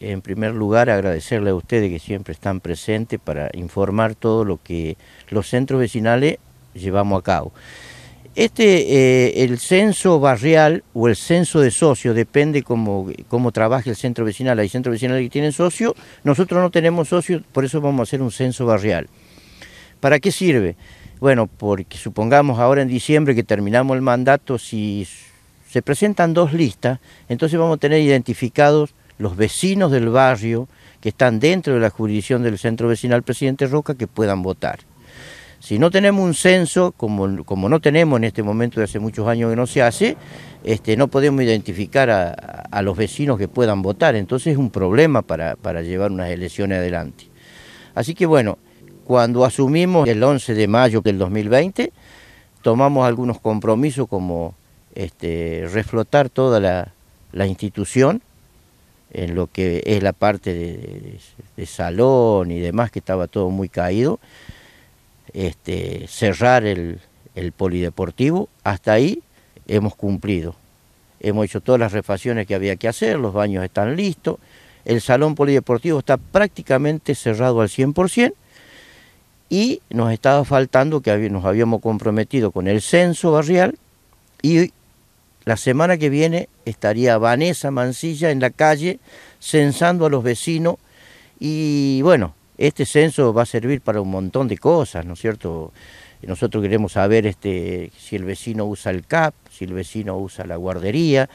en primer lugar agradecerle a ustedes que siempre están presentes para informar todo lo que los centros vecinales llevamos a cabo. Este, eh, el censo barrial o el censo de socios, depende como cómo trabaje el centro vecinal. Hay centros vecinales que tienen socios, nosotros no tenemos socios, por eso vamos a hacer un censo barrial. ¿Para qué sirve? Bueno, porque supongamos ahora en diciembre que terminamos el mandato, si se presentan dos listas, entonces vamos a tener identificados los vecinos del barrio que están dentro de la jurisdicción del centro vecinal presidente Roca que puedan votar. Si no tenemos un censo, como, no tenemos en este momento de hace muchos años que no se hace, este, no podemos identificar a, los vecinos que puedan votar. Entonces es un problema para, llevar unas elecciones adelante. Así que bueno, cuando asumimos el 11 de mayo del 2020, tomamos algunos compromisos como este, reflotar toda la, la institución en lo que es la parte de, salón y demás, que estaba todo muy caído, este, cerrar el, polideportivo, hasta ahí hemos cumplido. Hemos hecho todas las refacciones que había que hacer, los baños están listos, el salón polideportivo está prácticamente cerrado al 100% y nos estaba faltando que nos habíamos comprometido con el censo barrial y la semana que viene estaría Vanessa Mancilla en la calle censando a los vecinos y bueno, este censo va a servir para un montón de cosas, ¿no es cierto? Nosotros queremos saber este, si el vecino usa el CAP, si el vecino usa la guardería,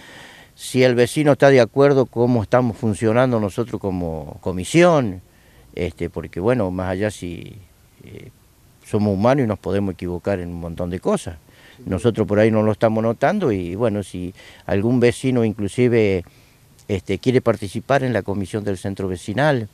si el vecino está de acuerdo cómo estamos funcionando nosotros como comisión, este, porque bueno, más allá si eh, somos humanos y nos podemos equivocar en un montón de cosas. Nosotros por ahí no lo estamos notando y bueno, si algún vecino inclusive este, quiere participar en la comisión del centro vecinal,